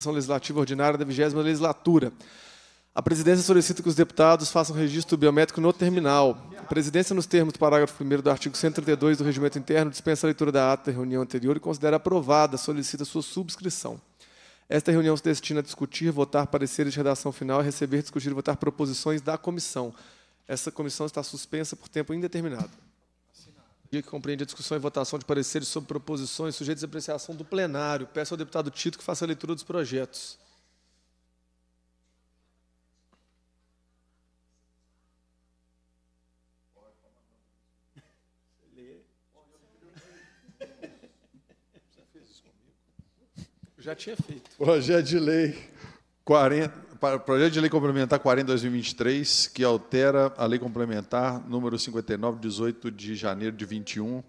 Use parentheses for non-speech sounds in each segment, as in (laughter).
Sessão Legislativa Ordinária da 20 Legislatura. A presidência solicita que os deputados façam registro biométrico no terminal. A presidência, nos termos do parágrafo 1 do artigo 132 do Regimento Interno, dispensa a leitura da ata da reunião anterior e considera aprovada, solicita sua subscrição. Esta reunião se destina a discutir, votar pareceres de redação final, e receber, discutir e votar proposições da comissão. Essa comissão está suspensa por tempo indeterminado dia que compreende a discussão e votação de pareceres sobre proposições sujeitas à apreciação do plenário. Peço ao deputado Tito que faça a leitura dos projetos. Já tinha feito. Projeto de lei 40 Projeto de Lei Complementar 40 2023, que altera a Lei Complementar número 59, 18 de janeiro de 21,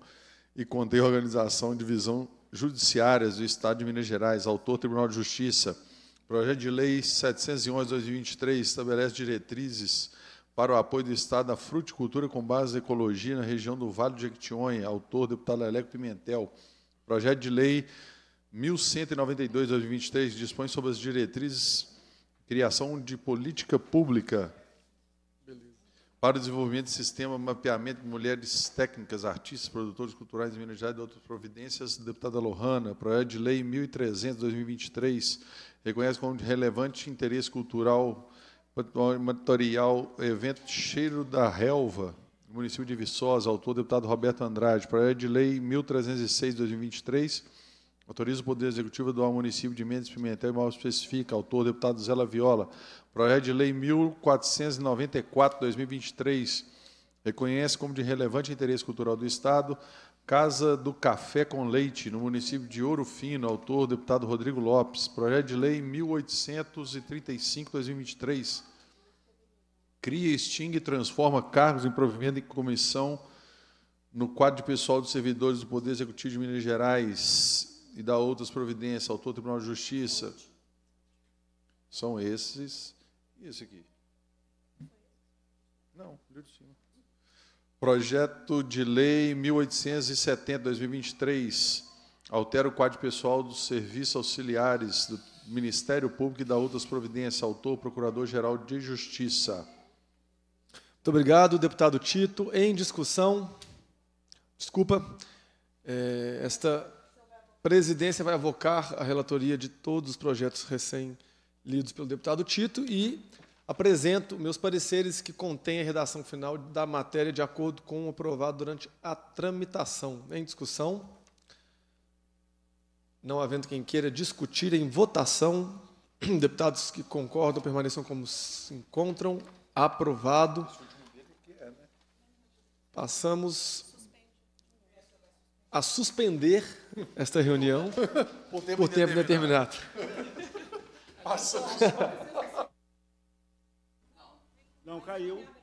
e contém organização e divisão judiciárias do Estado de Minas Gerais, autor Tribunal de Justiça. Projeto de Lei 711 2023 estabelece diretrizes para o apoio do Estado à fruticultura com base na ecologia na região do Vale do Jequitinhonha, autor deputado Leleco Pimentel. Projeto de Lei 1192 2023 dispõe sobre as diretrizes criação de política pública para o desenvolvimento de sistema, mapeamento de mulheres técnicas, artistas, produtores culturais, Minas Gerais e outras providências, deputada Lohana, projeto de lei 1300, 2023, reconhece como de relevante interesse cultural, material, evento Cheiro da Relva, município de Viçosa, autor deputado Roberto Andrade, projeto de lei 1306, 2023, Autoriza o Poder Executivo do município de Mendes Pimentel e mal especifica, autor deputado Zé Viola, projeto de lei 1494/2023, reconhece como de relevante interesse cultural do Estado Casa do Café com Leite, no município de Ouro Fino, autor deputado Rodrigo Lopes, projeto de lei 1835/2023. Cria, extingue e transforma cargos em provimento em comissão no quadro de pessoal dos servidores do Poder Executivo de Minas Gerais e dá outras providências ao todo Tribunal de Justiça. São esses e esse aqui. Não, de cima. Projeto de Lei 1870-2023 altera o quadro pessoal dos serviços auxiliares do Ministério Público e da outras providências. Autor, Procurador-Geral de Justiça. Muito obrigado, deputado Tito. Em discussão, desculpa, é, esta presidência vai avocar a relatoria de todos os projetos recém-lidos pelo deputado Tito e apresento meus pareceres que contêm a redação final da matéria de acordo com o aprovado durante a tramitação. Em discussão, não havendo quem queira discutir em votação, (clears throat) deputados que concordam permaneçam como se encontram. Aprovado. Passamos a suspender esta reunião (laughs) por tempo, por tempo determinado. determinado. Passamos. Não, caiu.